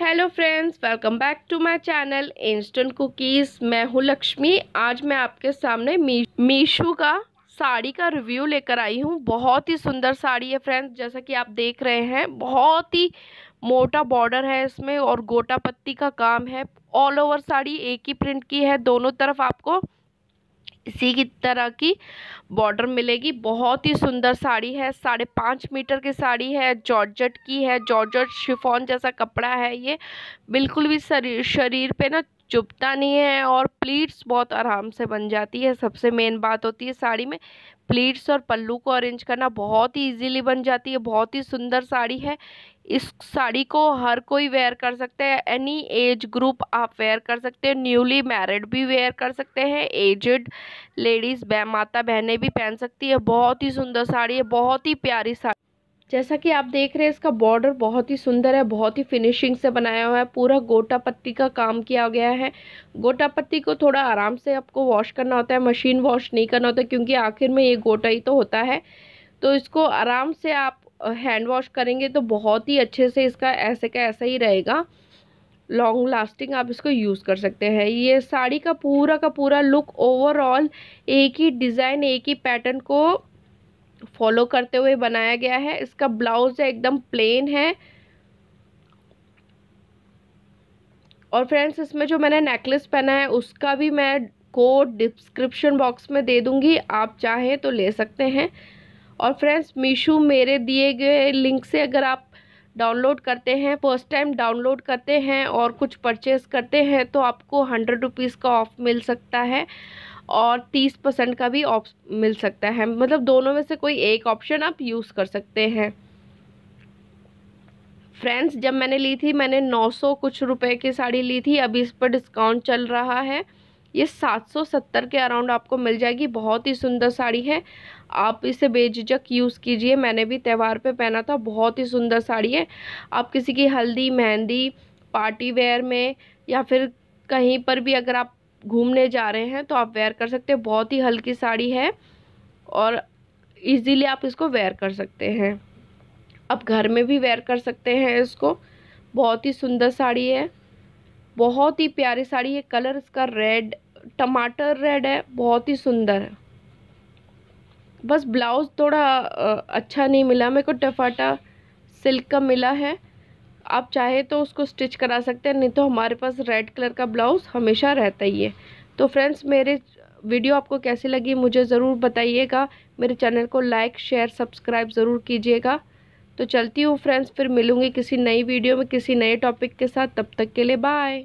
hello friends welcome back to my channel instant cookies मैं हूँ लक्ष्मी आज मैं आपके सामने मी मीशो का साड़ी का रिव्यू लेकर आई हूँ बहुत ही सुंदर साड़ी है फ्रेंड्स जैसा कि आप देख रहे हैं बहुत ही मोटा बॉर्डर है इसमें और गोटा पत्ती का काम है ऑल ओवर साड़ी एक ही प्रिंट की है दोनों तरफ आपको इसी की तरह की बॉर्डर मिलेगी बहुत ही सुंदर साड़ी है साढ़े पाँच मीटर की साड़ी है जॉर्जट की है जॉर्जट शिफॉन जैसा कपड़ा है ये बिल्कुल भी शरीर शरीर पे ना चुभता नहीं है और प्लीट्स बहुत आराम से बन जाती है सबसे मेन बात होती है साड़ी में प्लीट्स और पल्लू को अरेंज करना बहुत ही इजीली बन जाती है बहुत ही सुंदर साड़ी है इस साड़ी को हर कोई वेयर कर सकते हैं एनी एज ग्रुप आप वेयर कर सकते हैं न्यूली मैरिड भी वेयर कर सकते हैं एजड लेडीज़ माता बहनें भी पहन सकती है बहुत ही सुंदर साड़ी है बहुत ही प्यारी साड़ी जैसा कि आप देख रहे हैं इसका बॉर्डर बहुत ही सुंदर है बहुत ही फिनिशिंग से बनाया हुआ है पूरा गोटा पत्ती का काम किया गया है गोटा पत्ती को थोड़ा आराम से आपको वॉश करना होता है मशीन वॉश नहीं करना होता क्योंकि आखिर में ये गोटा ही तो होता है तो इसको आराम से आप हैंड वॉश करेंगे तो बहुत ही अच्छे से इसका ऐसे का ऐसा ही रहेगा लॉन्ग लास्टिंग आप इसको यूज़ कर सकते हैं ये साड़ी का पूरा का पूरा लुक ओवरऑल एक ही डिज़ाइन एक ही पैटर्न को फॉलो करते हुए बनाया गया है इसका ब्लाउज है एकदम प्लेन है और फ्रेंड्स इसमें जो मैंने नेकलेस पहना है उसका भी मैं कोड डिस्क्रिप्शन बॉक्स में दे दूँगी आप चाहें तो ले सकते हैं और फ्रेंड्स मीशो मेरे दिए गए लिंक से अगर आप डाउनलोड करते हैं फर्स्ट टाइम डाउनलोड करते हैं और कुछ परचेस करते हैं तो आपको हंड्रेड रुपीज़ का ऑफ़ मिल सकता है और तीस परसेंट का भी ऑप्स मिल सकता है मतलब दोनों में से कोई एक ऑप्शन आप यूज़ कर सकते हैं फ्रेंड्स जब मैंने ली थी मैंने 900 कुछ रुपए की साड़ी ली थी अभी इस पर डिस्काउंट चल रहा है ये 770 के अराउंड आपको मिल जाएगी बहुत ही सुंदर साड़ी है आप इसे बेझिझक यूज़ कीजिए मैंने भी त्यौहार पे पहना था बहुत ही सुंदर साड़ी है आप किसी की हल्दी मेहंदी पार्टी वेयर में या फिर कहीं पर भी अगर आप घूमने जा रहे हैं तो आप वेयर कर सकते हैं बहुत ही हल्की साड़ी है और इजीली आप इसको वेयर कर सकते हैं आप घर में भी वेयर कर सकते हैं इसको बहुत ही सुंदर साड़ी है बहुत ही प्यारी साड़ी है कलर इसका रेड टमाटर रेड है बहुत ही सुंदर है बस ब्लाउज़ थोड़ा अच्छा नहीं मिला मेरे को टफाटा सिल्क का मिला है आप चाहे तो उसको स्टिच करा सकते हैं नहीं तो हमारे पास रेड कलर का ब्लाउज़ हमेशा रहता ही है तो फ्रेंड्स मेरे वीडियो आपको कैसी लगी मुझे ज़रूर बताइएगा मेरे चैनल को लाइक शेयर सब्सक्राइब ज़रूर कीजिएगा तो चलती हूँ फ्रेंड्स फिर मिलूँगी किसी नई वीडियो में किसी नए टॉपिक के साथ तब तक के लिए बाय